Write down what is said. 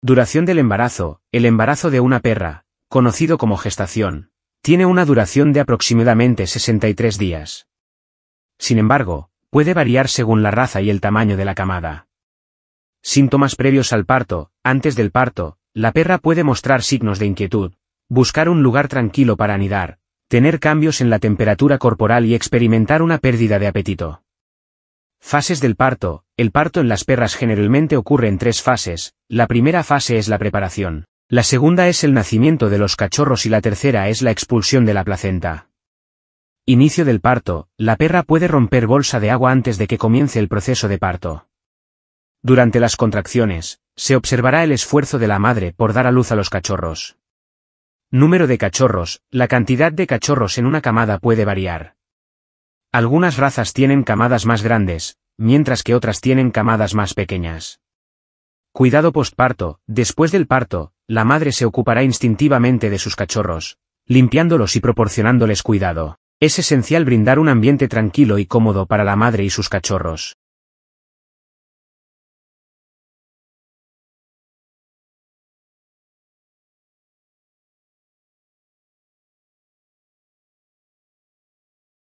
Duración del embarazo. El embarazo de una perra, conocido como gestación, tiene una duración de aproximadamente 63 días. Sin embargo, puede variar según la raza y el tamaño de la camada. Síntomas previos al parto. Antes del parto, la perra puede mostrar signos de inquietud, buscar un lugar tranquilo para anidar, tener cambios en la temperatura corporal y experimentar una pérdida de apetito. Fases del parto. El parto en las perras generalmente ocurre en tres fases, la primera fase es la preparación, la segunda es el nacimiento de los cachorros y la tercera es la expulsión de la placenta. Inicio del parto, la perra puede romper bolsa de agua antes de que comience el proceso de parto. Durante las contracciones, se observará el esfuerzo de la madre por dar a luz a los cachorros. Número de cachorros, la cantidad de cachorros en una camada puede variar. Algunas razas tienen camadas más grandes, mientras que otras tienen camadas más pequeñas. Cuidado postparto, después del parto, la madre se ocupará instintivamente de sus cachorros, limpiándolos y proporcionándoles cuidado. Es esencial brindar un ambiente tranquilo y cómodo para la madre y sus cachorros.